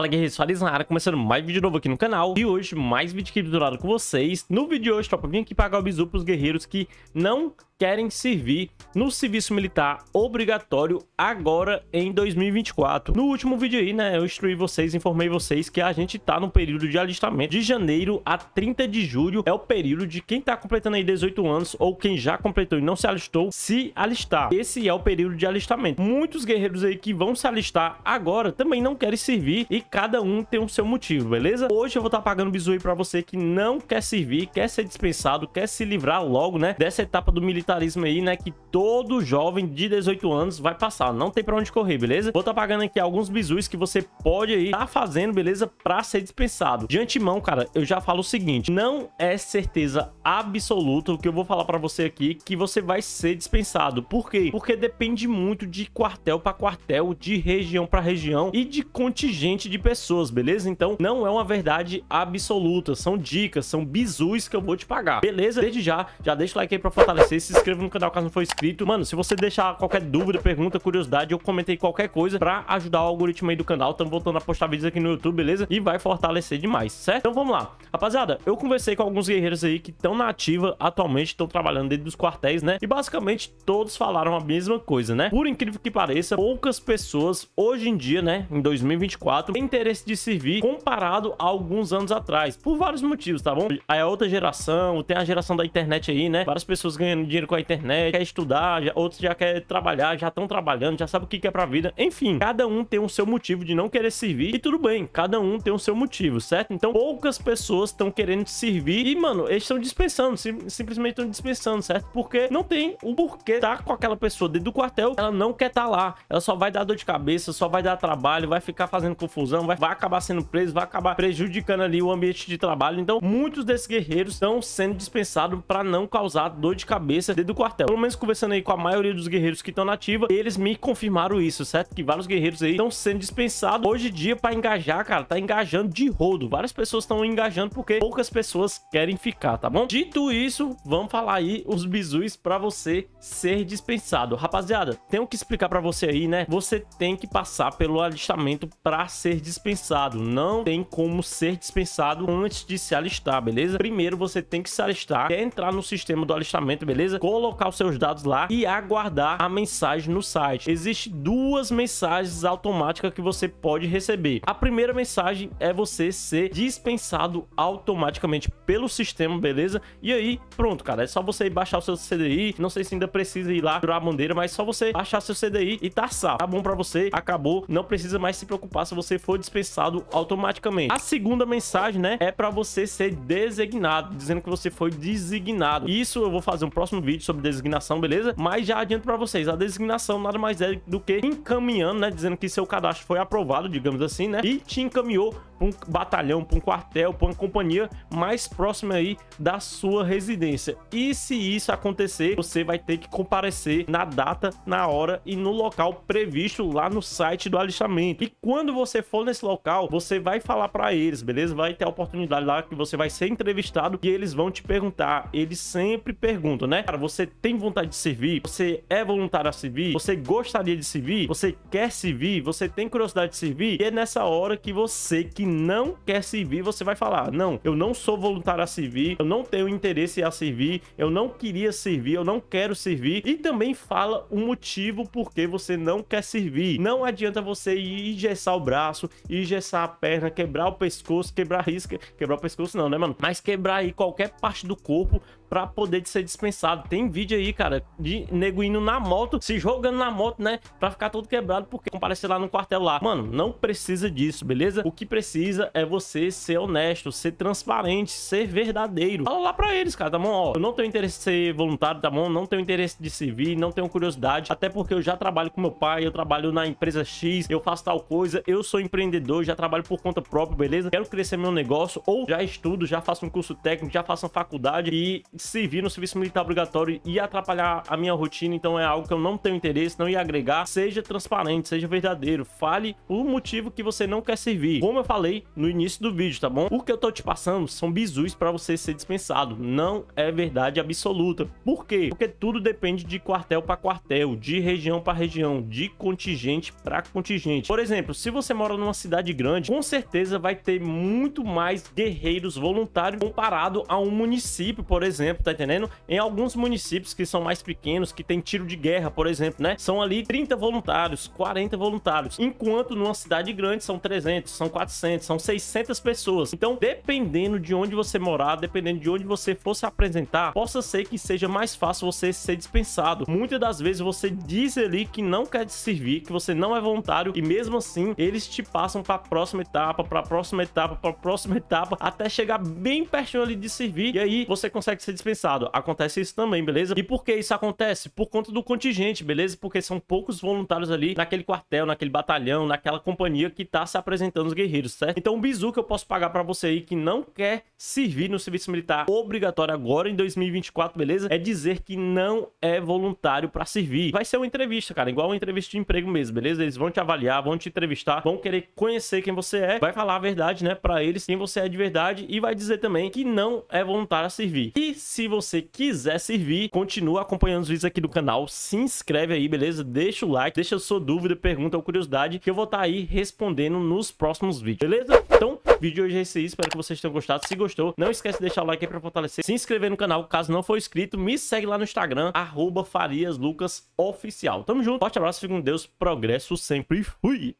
Fala guerreiros, Fares na área, começando mais vídeo novo aqui no canal E hoje mais vídeo aqui do lado com vocês No vídeo de hoje, tropa, vim aqui pagar o bizu pros guerreiros que não querem servir no serviço militar obrigatório agora em 2024. No último vídeo aí, né, eu instruí vocês, informei vocês que a gente tá no período de alistamento de janeiro a 30 de julho, é o período de quem tá completando aí 18 anos ou quem já completou e não se alistou, se alistar. Esse é o período de alistamento. Muitos guerreiros aí que vão se alistar agora também não querem servir e cada um tem o um seu motivo, beleza? Hoje eu vou estar tá pagando bizu aí pra você que não quer servir, quer ser dispensado, quer se livrar logo, né? Dessa etapa do militarismo aí, né? Que todo jovem de 18 anos vai passar. Não tem pra onde correr, beleza? Vou estar tá pagando aqui alguns bizus que você pode aí tá fazendo, beleza? Pra ser dispensado. De antemão, cara, eu já falo o seguinte. Não é certeza absoluta o que eu vou falar pra você aqui que você vai ser dispensado. Por quê? Porque depende muito de quartel pra quartel, de região pra região e de contingente de pessoas, beleza? Então não é uma verdade absoluta, são dicas, são bizus que eu vou te pagar, beleza? Desde já, já deixa o like aí pra fortalecer, se inscreva no canal caso não for inscrito. Mano, se você deixar qualquer dúvida, pergunta, curiosidade, eu comentei qualquer coisa pra ajudar o algoritmo aí do canal, estamos voltando a postar vídeos aqui no YouTube, beleza? E vai fortalecer demais, certo? Então vamos lá. Rapaziada, eu conversei com alguns guerreiros aí que estão na ativa atualmente, estão trabalhando dentro dos quartéis, né? E basicamente todos falaram a mesma coisa, né? Por incrível que pareça, poucas pessoas hoje em dia, né, em 2024, tem interesse de servir comparado a alguns anos atrás, por vários motivos, tá bom? Aí a é outra geração, tem a geração da internet aí, né? Várias pessoas ganhando dinheiro com a internet, quer estudar, já, outros já quer trabalhar, já estão trabalhando, já sabe o que quer é pra vida. Enfim, cada um tem o um seu motivo de não querer servir e tudo bem, cada um tem o um seu motivo, certo? Então poucas pessoas estão querendo servir e, mano, eles estão dispensando, sim, simplesmente estão dispensando, certo? Porque não tem o porquê tá com aquela pessoa dentro do quartel, ela não quer estar tá lá, ela só vai dar dor de cabeça, só vai dar trabalho, vai ficar fazendo confusão confusão, vai, vai acabar sendo preso, vai acabar prejudicando ali o ambiente de trabalho. Então, muitos desses guerreiros estão sendo dispensados para não causar dor de cabeça dentro do quartel. Pelo menos conversando aí com a maioria dos guerreiros que estão na ativa, eles me confirmaram isso, certo? Que vários guerreiros aí estão sendo dispensados hoje em dia para engajar, cara, tá engajando de rodo. Várias pessoas estão engajando porque poucas pessoas querem ficar, tá bom? Dito isso, vamos falar aí os bizus para você ser dispensado. Rapaziada, tenho que explicar para você aí, né? Você tem que passar pelo alistamento para ser dispensado. Não tem como ser dispensado antes de se alistar, beleza? Primeiro você tem que se alistar, é entrar no sistema do alistamento, beleza? Colocar os seus dados lá e aguardar a mensagem no site. Existem duas mensagens automáticas que você pode receber. A primeira mensagem é você ser dispensado automaticamente pelo sistema, beleza? E aí, pronto, cara, é só você ir baixar o seu CDI, não sei se ainda precisa ir lá tirar a bandeira, mas é só você baixar seu CDI e tá Tá bom pra você, acabou, não precisa mais se preocupar se você for for dispensado automaticamente. A segunda mensagem, né, é para você ser designado, dizendo que você foi designado. Isso eu vou fazer um próximo vídeo sobre designação, beleza? Mas já adianto para vocês, a designação nada mais é do que encaminhando, né, dizendo que seu cadastro foi aprovado, digamos assim, né, e te encaminhou para um batalhão, para um quartel, para uma companhia mais próxima aí da sua residência. E se isso acontecer, você vai ter que comparecer na data, na hora e no local previsto lá no site do alistamento. E quando você for for nesse local, você vai falar para eles, beleza? Vai ter a oportunidade lá que você vai ser entrevistado e eles vão te perguntar. Eles sempre perguntam, né? Cara, você tem vontade de servir? Você é voluntário a servir? Você gostaria de servir? Você quer servir? Você tem curiosidade de servir? E é nessa hora que você que não quer servir, você vai falar: "Não, eu não sou voluntário a servir, eu não tenho interesse a servir, eu não queria servir, eu não quero servir". E também fala o motivo por que você não quer servir. Não adianta você engessar o braço, e engessar a perna, quebrar o pescoço, quebrar a risca, quebrar o pescoço não, né, mano? Mas quebrar aí qualquer parte do corpo para poder ser dispensado. Tem vídeo aí, cara, de nego indo na moto, se jogando na moto, né? Pra ficar todo quebrado, porque comparecer lá no quartel lá. Mano, não precisa disso, beleza? O que precisa é você ser honesto, ser transparente, ser verdadeiro. Fala lá pra eles, cara, tá bom? Ó, eu não tenho interesse de ser voluntário, tá bom? Não tenho interesse de servir, não tenho curiosidade. Até porque eu já trabalho com meu pai, eu trabalho na empresa X, eu faço tal coisa, eu sou empreendedor, já trabalho por conta própria, beleza? Quero crescer meu negócio, ou já estudo, já faço um curso técnico, já faço uma faculdade e servir no serviço militar obrigatório e atrapalhar a minha rotina, então é algo que eu não tenho interesse, não ia agregar. Seja transparente, seja verdadeiro, fale o motivo que você não quer servir. Como eu falei no início do vídeo, tá bom? O que eu tô te passando são bizus para você ser dispensado. Não é verdade absoluta. Por quê? Porque tudo depende de quartel para quartel, de região para região, de contingente para contingente. Por exemplo, se você mora numa cidade grande, com certeza vai ter muito mais guerreiros voluntários comparado a um município, por exemplo exemplo, tá entendendo? Em alguns municípios que são mais pequenos, que tem tiro de guerra, por exemplo, né? São ali 30 voluntários, 40 voluntários. Enquanto numa cidade grande são 300, são 400, são 600 pessoas. Então, dependendo de onde você morar, dependendo de onde você for se apresentar, possa ser que seja mais fácil você ser dispensado. Muitas das vezes você diz ali que não quer te servir, que você não é voluntário e mesmo assim eles te passam para a próxima etapa, para a próxima etapa, para a próxima etapa, até chegar bem pertinho ali de servir. E aí você consegue ser dispensado. Acontece isso também, beleza? E por que isso acontece? Por conta do contingente, beleza? Porque são poucos voluntários ali naquele quartel, naquele batalhão, naquela companhia que tá se apresentando os guerreiros, certo? Então, um bizu que eu posso pagar para você aí que não quer servir no serviço militar obrigatório agora em 2024, beleza? É dizer que não é voluntário para servir. Vai ser uma entrevista, cara, igual uma entrevista de emprego mesmo, beleza? Eles vão te avaliar, vão te entrevistar, vão querer conhecer quem você é, vai falar a verdade, né, para eles quem você é de verdade e vai dizer também que não é voluntário a servir. E se você quiser servir, continua acompanhando os vídeos aqui do canal, se inscreve aí, beleza? Deixa o like, deixa a sua dúvida, pergunta ou curiosidade, que eu vou estar tá aí respondendo nos próximos vídeos, beleza? Então, vídeo de hoje é esse, espero que vocês tenham gostado. Se gostou, não esquece de deixar o like aí pra fortalecer, se inscrever no canal, caso não for inscrito, me segue lá no Instagram, arroba fariaslucasoficial. Tamo junto, forte abraço, fiquem com Deus, progresso sempre, fui!